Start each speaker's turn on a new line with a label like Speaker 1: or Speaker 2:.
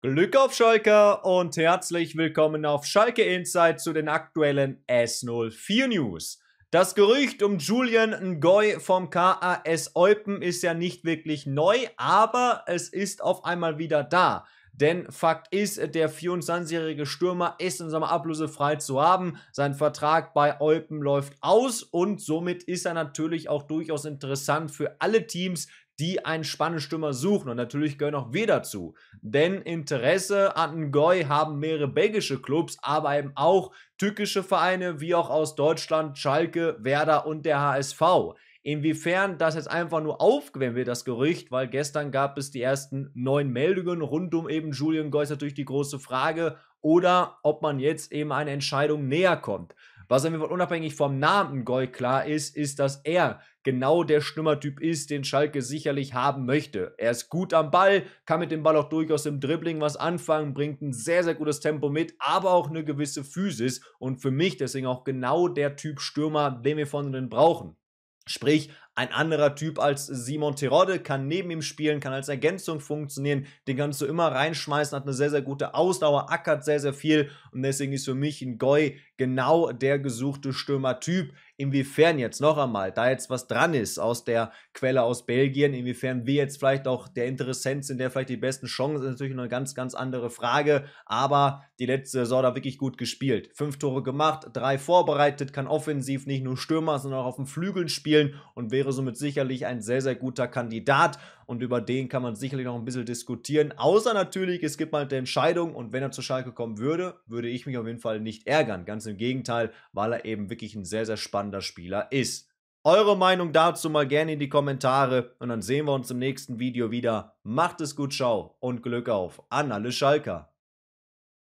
Speaker 1: Glück auf Schalke und herzlich willkommen auf Schalke Insight zu den aktuellen S04 News. Das Gerücht um Julian Ngoy vom KAS Eupen ist ja nicht wirklich neu, aber es ist auf einmal wieder da. Denn Fakt ist, der 24-jährige Stürmer ist in seiner Ablöse frei zu haben. Sein Vertrag bei Eupen läuft aus und somit ist er natürlich auch durchaus interessant für alle Teams, die einen Spanischstürmer suchen. Und natürlich gehören auch wir dazu. Denn Interesse an Ngoy haben mehrere belgische Clubs, aber eben auch türkische Vereine, wie auch aus Deutschland, Schalke, Werder und der HSV. Inwiefern das jetzt einfach nur aufgewärmt wird, das Gerücht, weil gestern gab es die ersten neun Meldungen rund um eben Julian Goy, ist natürlich die große Frage, oder ob man jetzt eben einer Entscheidung näher kommt. Was auf jeden unabhängig vom Namen Goy klar ist, ist, dass er genau der Stürmertyp ist, den Schalke sicherlich haben möchte. Er ist gut am Ball, kann mit dem Ball auch durchaus im Dribbling was anfangen, bringt ein sehr, sehr gutes Tempo mit, aber auch eine gewisse Physis und für mich deswegen auch genau der Typ Stürmer, den wir von ihnen brauchen. Sprich, ein anderer Typ als Simon Terodde, kann neben ihm spielen, kann als Ergänzung funktionieren, den kannst du immer reinschmeißen, hat eine sehr, sehr gute Ausdauer, ackert sehr, sehr viel und deswegen ist für mich ein Goy genau der gesuchte Stürmertyp inwiefern jetzt noch einmal da jetzt was dran ist aus der Quelle aus Belgien, inwiefern wir jetzt vielleicht auch der Interessent sind, der vielleicht die besten Chancen ist natürlich noch eine ganz, ganz andere Frage. Aber die letzte Saison da wirklich gut gespielt. Fünf Tore gemacht, drei vorbereitet, kann offensiv nicht nur Stürmer, sondern auch auf den Flügeln spielen und wäre somit sicherlich ein sehr, sehr guter Kandidat und über den kann man sicherlich noch ein bisschen diskutieren. Außer natürlich, es gibt mal eine Entscheidung und wenn er zu Schalke kommen würde, würde ich mich auf jeden Fall nicht ärgern. Ganz im Gegenteil, weil er eben wirklich ein sehr, sehr spannender Spieler ist. Eure Meinung dazu mal gerne in die Kommentare und dann sehen wir uns im nächsten Video wieder. Macht es gut, ciao und Glück auf an alle Schalker.